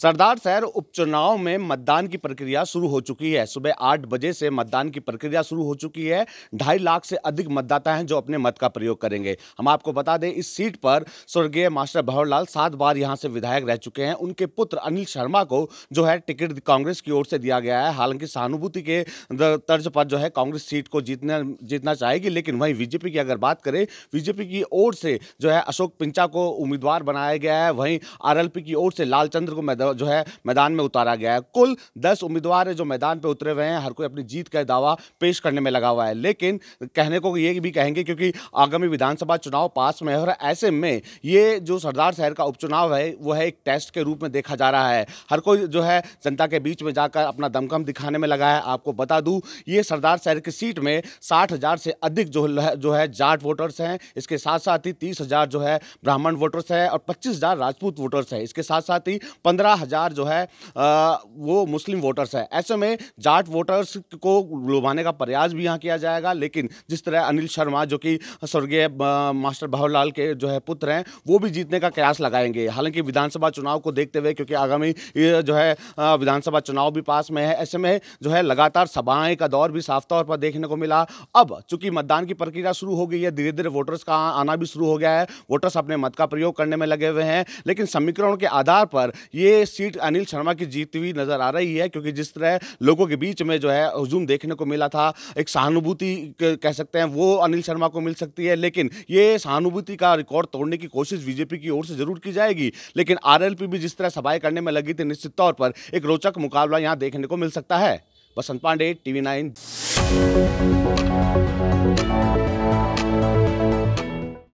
सरदार शहर उपचुनाव में मतदान की प्रक्रिया शुरू हो चुकी है सुबह आठ बजे से मतदान की प्रक्रिया शुरू हो चुकी है ढाई लाख से अधिक मतदाता हैं जो अपने मत का प्रयोग करेंगे हम आपको बता दें इस सीट पर स्वर्गीय मास्टर लाल सात बार यहां से विधायक रह चुके हैं उनके पुत्र अनिल शर्मा को जो है टिकट कांग्रेस की ओर से दिया गया है हालांकि सहानुभूति के तर्ज पर जो है कांग्रेस सीट को जीतना जीतना चाहेगी लेकिन वहीं बीजेपी की अगर बात करें बीजेपी की ओर से जो है अशोक पिंचा को उम्मीदवार बनाया गया है वहीं आर की ओर से लालचंद्र को मैदान जो है मैदान में उतारा गया है कुल दस उम्मीदवार जो मैदान पर उतरे हुए हैं हर कोई अपनी जीत का दावा पेश करने में लगा हुआ है लेकिन कहने को ये भी कहेंगे क्योंकि आगामी विधानसभा चुनाव पास में है और ऐसे में ये जो सरदार शहर का उपचुनाव है वो है एक टेस्ट के रूप में देखा जा रहा है हर कोई जो है जनता के बीच में जाकर अपना दमखम दिखाने में लगा है आपको बता दूं ये सरदार शहर की सीट में साठ हज़ार से अधिक जो जो है जाट वोटर्स हैं इसके साथ साथ ही तीस हज़ार जो है ब्राह्मण वोटर्स हैं और पच्चीस हज़ार राजपूत वोटर्स हैं इसके साथ साथ ही पंद्रह हज़ार जो है आ, वो मुस्लिम वोटर्स है ऐसे में जाट वोटर्स को लुभाने का प्रयास भी यहाँ किया जाएगा लेकिन जिस तरह अनिल शर्मा जो कि स्वर्गीय मास्टर भवरलाल के जो है पुत्र हैं वो भी जीतने का कयास लगाएंगे हालांकि विधानसभा चुनाव को देखते हुए क्योंकि आगामी जो है विधानसभा चुनाव भी पास में है ऐसे में जो है लगातार सभाएं का दौर भी साफ तौर पर देखने को मिला अब चूंकि मतदान की प्रक्रिया शुरू हो गई है धीरे धीरे वोटर्स का आना भी शुरू हो गया है वोटर्स अपने मत का प्रयोग करने में लगे हुए हैं लेकिन समीकरण के आधार पर ये सीट अनिल शर्मा की जीत हुई नजर आ रही है क्योंकि जिस तरह लोगों के बीच में जो है हजूम देखने को मिला था एक सहानुभूति कह सकते हैं वो अनिल शर्मा को मिल सकती है लेकिन ये सहानुभूति का रिकॉर्ड तोड़ने की कोशिश बीजेपी की ओर से जरूर की जाएगी लेकिन आर भी जिस तरह सफाई करने में लगी थी निश्चित तौर पर एक रोचक मुकाबला यहाँ देखने को मिल सकता है बसंत पांडे टीवी नाइन